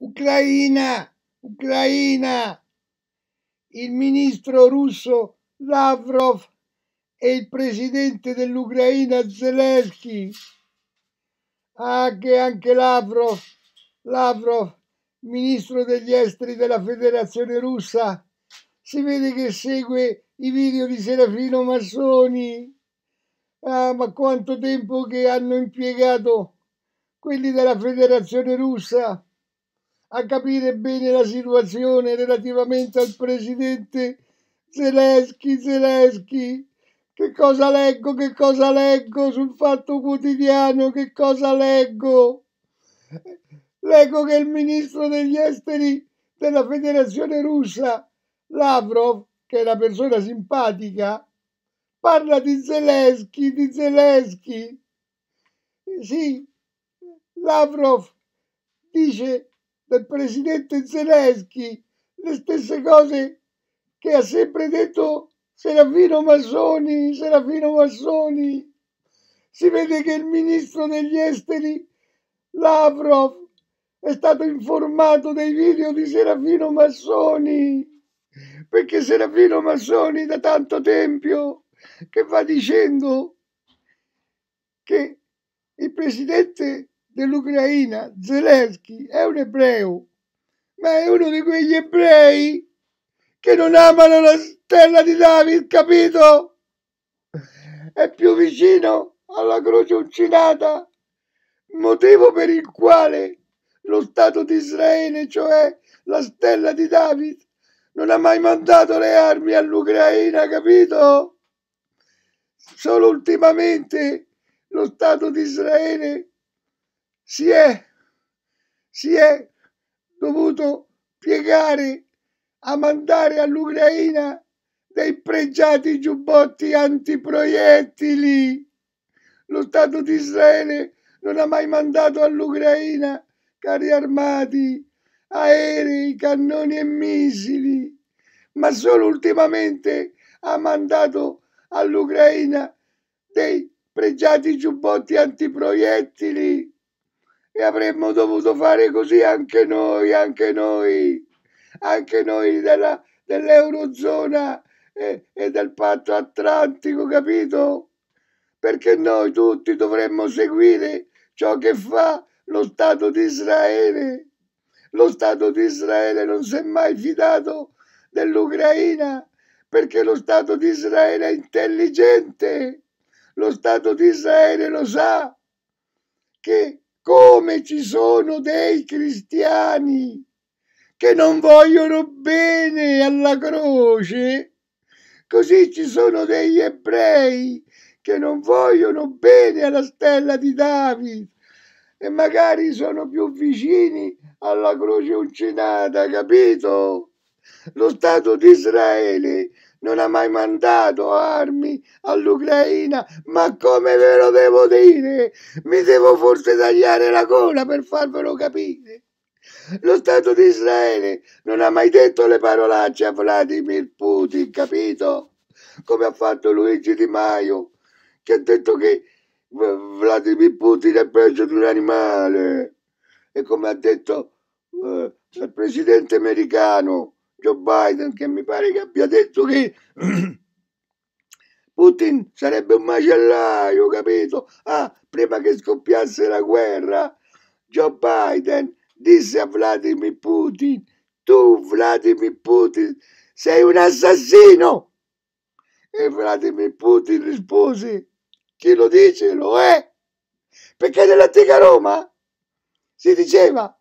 Ucraina, Ucraina. Il ministro russo Lavrov e il presidente dell'Ucraina Zelensky. Ah, che anche Lavrov, Lavrov, ministro degli esteri della Federazione russa, si vede che segue i video di Serafino Massoni. Ah, ma quanto tempo che hanno impiegato quelli della Federazione russa a capire bene la situazione relativamente al presidente Zelensky, Zelensky. Che cosa leggo, che cosa leggo sul fatto quotidiano, che cosa leggo? Leggo che il ministro degli esteri della Federazione russa, Lavrov, che è una persona simpatica, parla di Zelensky, di Zelensky. Sì, Lavrov dice del presidente Zelensky, le stesse cose che ha sempre detto Serafino Massoni, Serafino Massoni. Si vede che il ministro degli esteri Lavrov è stato informato dei video di Serafino Massoni, perché Serafino Massoni da tanto tempo che va dicendo che il presidente dell'Ucraina, Zelensky, è un ebreo, ma è uno di quegli ebrei che non amano la stella di David, capito? È più vicino alla croce uncinata, motivo per il quale lo Stato di Israele, cioè la stella di David, non ha mai mandato le armi all'Ucraina, capito? Solo ultimamente lo Stato di Israele si è, si è dovuto piegare a mandare all'Ucraina dei pregiati giubbotti antiproiettili. Lo Stato di Israele non ha mai mandato all'Ucraina carri armati, aerei, cannoni e missili, ma solo ultimamente ha mandato all'Ucraina dei pregiati giubbotti antiproiettili e avremmo dovuto fare così anche noi, anche noi, anche noi della, dell'Eurozona e, e del patto atlantico, capito? Perché noi tutti dovremmo seguire ciò che fa lo Stato di Israele. Lo Stato di Israele non si è mai fidato dell'Ucraina perché lo Stato di Israele è intelligente. Lo Stato di Israele lo sa che come ci sono dei cristiani che non vogliono bene alla croce, così ci sono degli ebrei che non vogliono bene alla stella di David e magari sono più vicini alla croce uncinata, capito? Lo Stato di Israele non ha mai mandato armi all'Ucraina, ma come ve lo devo dire? Mi devo forse tagliare la gola per farvelo capire. Lo Stato di Israele non ha mai detto le parolacce a Vladimir Putin, capito? Come ha fatto Luigi Di Maio, che ha detto che Vladimir Putin è peggio di un animale. E come ha detto eh, il presidente americano, Joe Biden che mi pare che abbia detto che Putin sarebbe un macellaio, capito? Ah, prima che scoppiasse la guerra, Joe Biden disse a Vladimir Putin, tu Vladimir Putin sei un assassino. E Vladimir Putin rispose, chi lo dice lo è, perché nell'antica Roma si diceva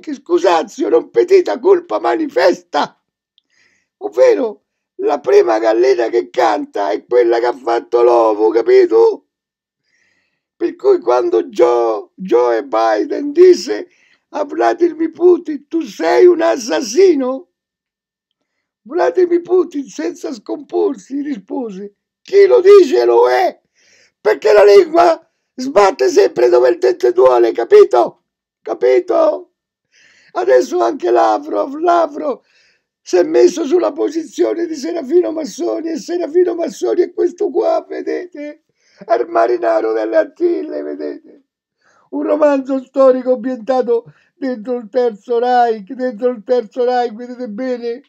che scusazio non petita colpa manifesta. Ovvero, la prima gallina che canta è quella che ha fatto l'ovo, capito? Per cui quando Joe, Joe Biden disse a Vladimir Putin tu sei un assassino, Vladimir Putin senza scomporsi rispose chi lo dice lo è, perché la lingua sbatte sempre dove il dente duole, capito? Capito? Adesso anche Lavrov, Lavrov si è messo sulla posizione di Serafino Massoni e Serafino Massoni è questo qua, vedete? Al marinaro delle Attille, vedete? Un romanzo storico ambientato dentro il Terzo Reich, dentro il Terzo Reich, vedete bene?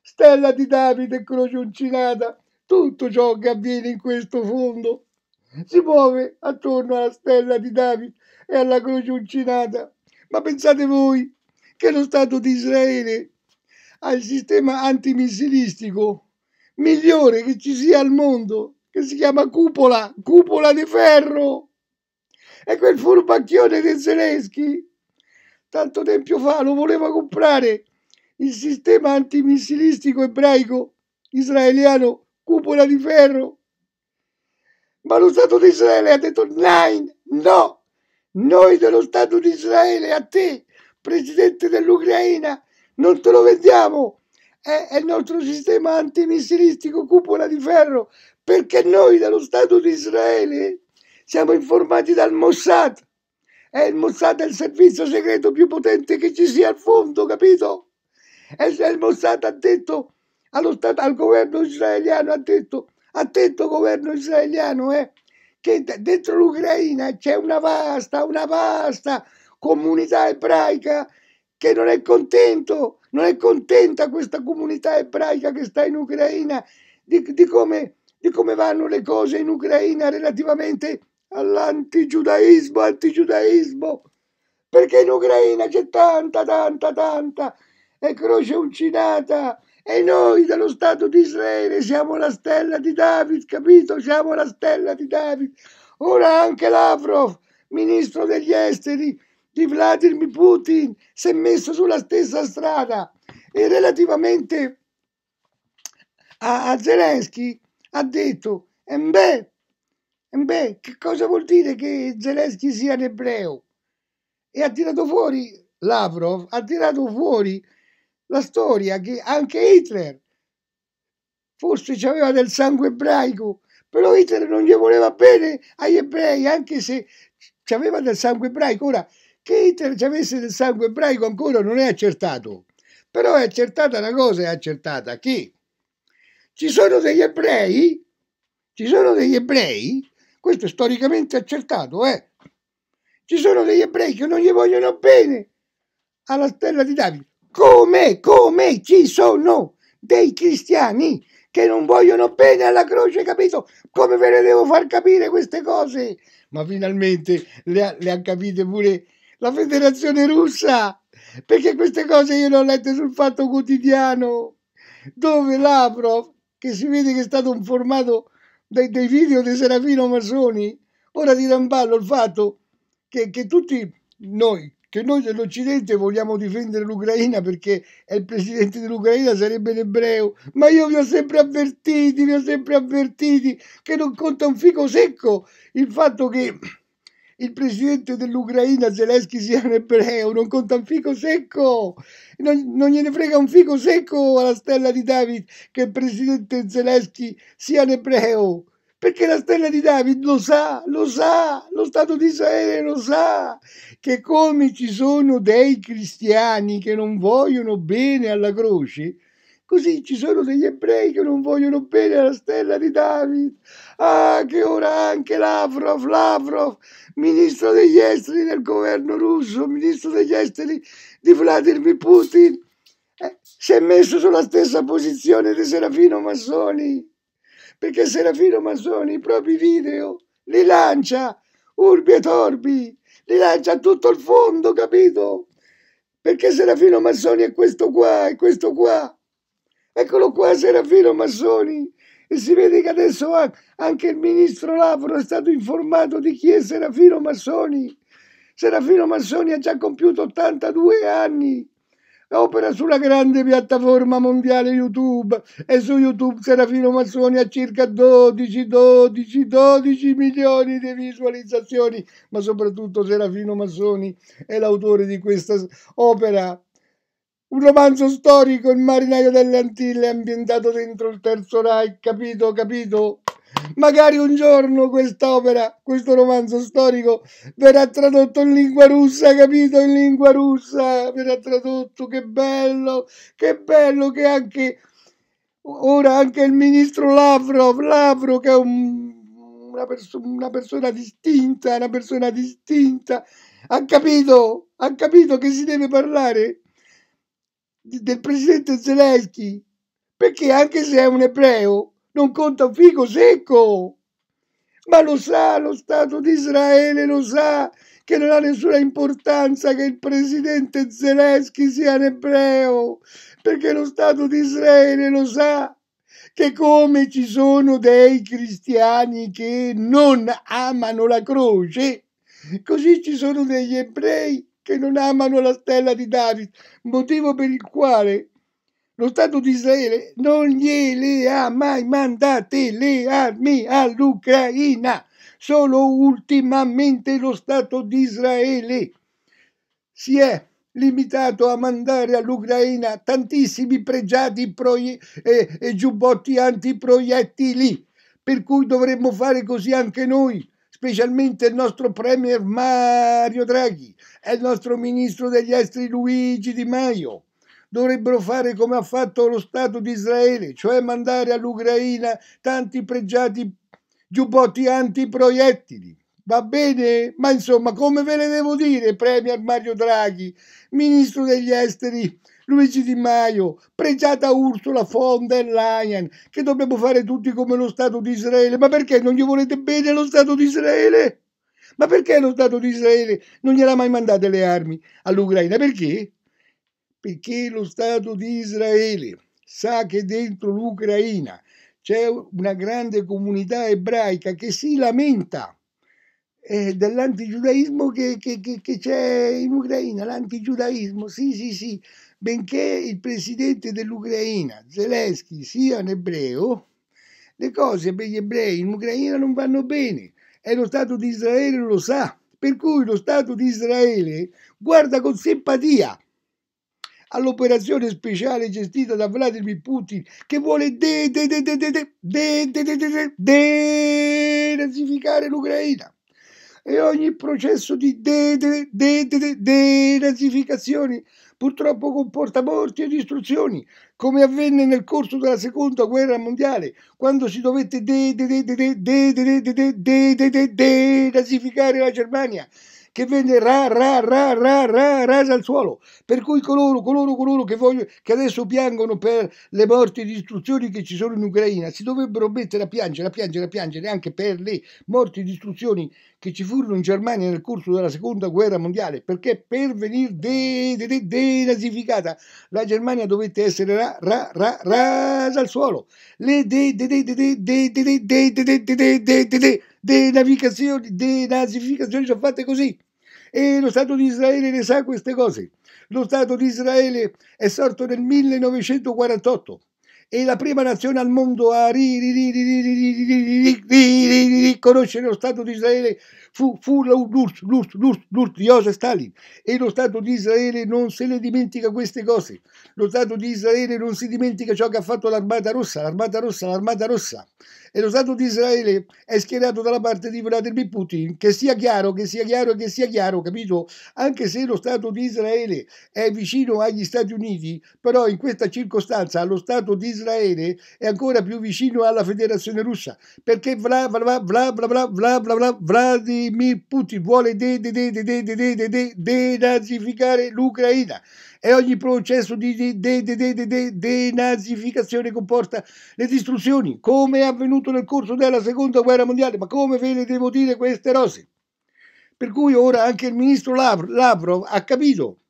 Stella di Davide, croce uncinata, tutto ciò che avviene in questo fondo si muove attorno alla stella di Davide e alla croce uncinata. Ma pensate voi che lo Stato di Israele ha il sistema antimissilistico migliore che ci sia al mondo, che si chiama cupola, cupola di ferro. E quel furbacchione di Zelensky, tanto tempo fa, lo voleva comprare il sistema antimissilistico ebraico israeliano, cupola di ferro. Ma lo Stato di Israele ha detto: Nein, no, noi dello Stato di Israele a te presidente dell'Ucraina, non te lo vendiamo, è, è il nostro sistema antimissilistico cupola di ferro, perché noi dallo Stato di Israele siamo informati dal Mossad, è il Mossad è il servizio segreto più potente che ci sia al fondo, capito? E il Mossad ha detto allo stato, al governo israeliano, ha detto, ha detto governo israeliano, eh, che dentro l'Ucraina c'è una vasta, una vasta comunità ebraica che non è contento, non è contenta questa comunità ebraica che sta in Ucraina di, di, come, di come, vanno le cose in Ucraina relativamente all'antigiudaismo, antigiudaismo, perché in Ucraina c'è tanta, tanta, tanta, è croce uncinata e noi dello Stato di Israele siamo la stella di David, capito? Siamo la stella di David. Ora anche Lavrov, ministro degli esteri, di Vladimir Putin si è messo sulla stessa strada e relativamente a, a Zelensky ha detto eh beh, eh beh, che cosa vuol dire che Zelensky sia un ebreo? E ha tirato fuori Lavrov, ha tirato fuori la storia che anche Hitler forse aveva del sangue ebraico, però Hitler non gli voleva bene agli ebrei, anche se ci aveva del sangue ebraico. Ora, che Hitler ci avesse del sangue ebraico ancora non è accertato, però è accertata una cosa, è accertata che ci sono degli ebrei, ci sono degli ebrei, questo è storicamente accertato, eh? ci sono degli ebrei che non gli vogliono bene alla stella di Davide, come, come ci sono dei cristiani che non vogliono bene alla croce, capito? Come ve le devo far capire queste cose? Ma finalmente le, le hanno capite pure la federazione russa, perché queste cose io le ho lette sul Fatto Quotidiano, dove Lavrov, che si vede che è stato informato dai, dai video di Serafino Massoni, ora tira in ballo il fatto che, che tutti noi, che noi dell'Occidente vogliamo difendere l'Ucraina perché è il presidente dell'Ucraina sarebbe l'ebreo, ma io vi ho sempre avvertiti, vi ho sempre avvertiti che non conta un fico secco il fatto che il presidente dell'Ucraina Zelensky sia un ebreo, non conta un fico secco, non, non gliene frega un fico secco alla stella di David che il presidente Zelensky sia un ebreo, perché la stella di David lo sa, lo sa, lo Stato di Israele lo sa, che come ci sono dei cristiani che non vogliono bene alla croce, Così ci sono degli ebrei che non vogliono bene alla stella di David. Ah, che ora anche Lavrov, Lavrov, ministro degli esteri del governo russo, ministro degli esteri di Vladimir Putin, eh, si è messo sulla stessa posizione di Serafino Massoni. Perché Serafino Massoni i propri video li lancia urbi e torbi, li lancia a tutto il fondo, capito? Perché Serafino Massoni è questo qua, è questo qua. Eccolo qua Serafino Massoni e si vede che adesso anche il ministro Lavro è stato informato di chi è Serafino Massoni. Serafino Massoni ha già compiuto 82 anni. Opera sulla grande piattaforma mondiale YouTube e su YouTube Serafino Massoni ha circa 12, 12, 12 milioni di visualizzazioni, ma soprattutto Serafino Massoni è l'autore di questa opera un romanzo storico, Il marinaio delle Antille, ambientato dentro il Terzo Reich, capito, capito? Magari un giorno quest'opera, questo romanzo storico, verrà tradotto in lingua russa, capito? In lingua russa verrà tradotto, che bello, che bello che anche ora anche il ministro Lavrov, Lavrov che è un, una, perso una persona distinta, una persona distinta, ha capito, ha capito che si deve parlare del presidente Zelensky, perché anche se è un ebreo non conta un figo secco. Ma lo sa, lo Stato di Israele lo sa che non ha nessuna importanza che il presidente Zelensky sia un ebreo, perché lo Stato di Israele lo sa che come ci sono dei cristiani che non amano la croce, così ci sono degli ebrei che non amano la stella di David, motivo per il quale lo Stato di Israele non gliele ha mai mandate le armi all'Ucraina, solo ultimamente lo Stato di Israele si è limitato a mandare all'Ucraina tantissimi pregiati proie- e, e giubbotti antiproiettili, per cui dovremmo fare così anche noi specialmente il nostro Premier Mario Draghi e il nostro Ministro degli Esteri Luigi Di Maio. Dovrebbero fare come ha fatto lo Stato di Israele, cioè mandare all'Ucraina tanti pregiati giubbotti antiproiettili. Va bene? Ma insomma, come ve le devo dire, Premier Mario Draghi, Ministro degli Esteri Luigi Di Maio, pregiata Ursula von der Leyen, che dobbiamo fare tutti come lo Stato di Israele. Ma perché non gli volete bene lo Stato di Israele? Ma perché lo Stato di Israele non gliel'ha mai mandate le armi all'Ucraina? Perché? Perché lo Stato di Israele sa che dentro l'Ucraina c'è una grande comunità ebraica che si lamenta eh, dell'antigiudaismo che, che, che, che c'è in Ucraina, l'antigiudaismo, sì, sì, sì, benché il presidente dell'Ucraina, Zelensky, sia un ebreo, le cose per gli ebrei in Ucraina non vanno bene e lo Stato di Israele lo sa, per cui lo Stato di Israele guarda con simpatia all'operazione speciale gestita da Vladimir Putin che vuole denazificare l'Ucraina e ogni processo di denazificazione purtroppo comporta morti e distruzioni, come avvenne nel corso della seconda guerra mondiale, quando si dovette denazificare la Germania che venne ra, ra, ra, ra, ra, rasa al suolo. Per cui coloro, coloro, coloro che, voglio, che adesso piangono per le morti e distruzioni che ci sono in Ucraina si dovrebbero mettere a piangere, a piangere, a piangere anche per le morti e distruzioni che ci furono in Germania nel corso della seconda guerra mondiale, perché per venire denazificata de, de, de la Germania dovette essere ra, ra, ra, rasa al suolo. Le denazificazioni sono fatte così. E lo Stato di Israele ne sa queste cose. Lo Stato di Israele è sorto nel 1948 e la prima nazione al mondo a riconoscere lo Stato di Israele fu, fu l'URSS, l'URSS, l'URSS, l'URSS di Joseph Stalin e lo Stato di Israele non se ne dimentica queste cose, lo Stato di Israele non si dimentica ciò che ha fatto l'armata rossa, l'armata rossa, l'armata rossa e lo Stato di Israele è schierato dalla parte di Vladimir Putin, che sia chiaro, che sia chiaro, che sia chiaro, capito? Anche se lo Stato di Israele è vicino agli Stati Uniti, però in questa circostanza lo Stato di Israele è ancora più vicino alla Federazione Russa, perché Vladimir di Mir Putin vuole denazificare l'Ucraina e ogni processo di denazificazione comporta le distruzioni, come è avvenuto nel corso della seconda guerra mondiale. Ma come ve le devo dire queste rose? Per cui ora anche il ministro Lavrov ha capito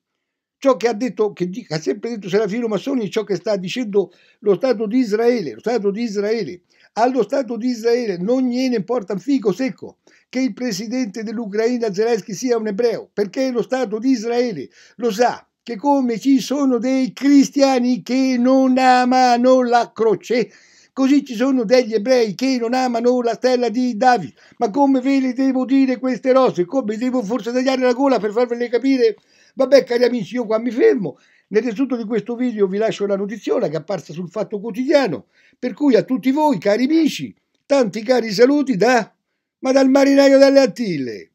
ciò che ha detto, che ha sempre detto Serafino Massoni, ciò che sta dicendo lo Stato di Israele, lo Stato di Israele. Allo Stato di Israele non gliene importa un fico secco che il presidente dell'Ucraina Zelensky sia un ebreo, perché lo Stato di Israele lo sa che come ci sono dei cristiani che non amano la croce, così ci sono degli ebrei che non amano la stella di Davide. Ma come ve le devo dire queste cose? Come devo forse tagliare la gola per farvele capire? Vabbè cari amici, io qua mi fermo. Nel riassunto di questo video vi lascio la notiziola che è apparsa sul Fatto Quotidiano, per cui a tutti voi, cari amici, tanti cari saluti da ma dal marinaio delle Attille.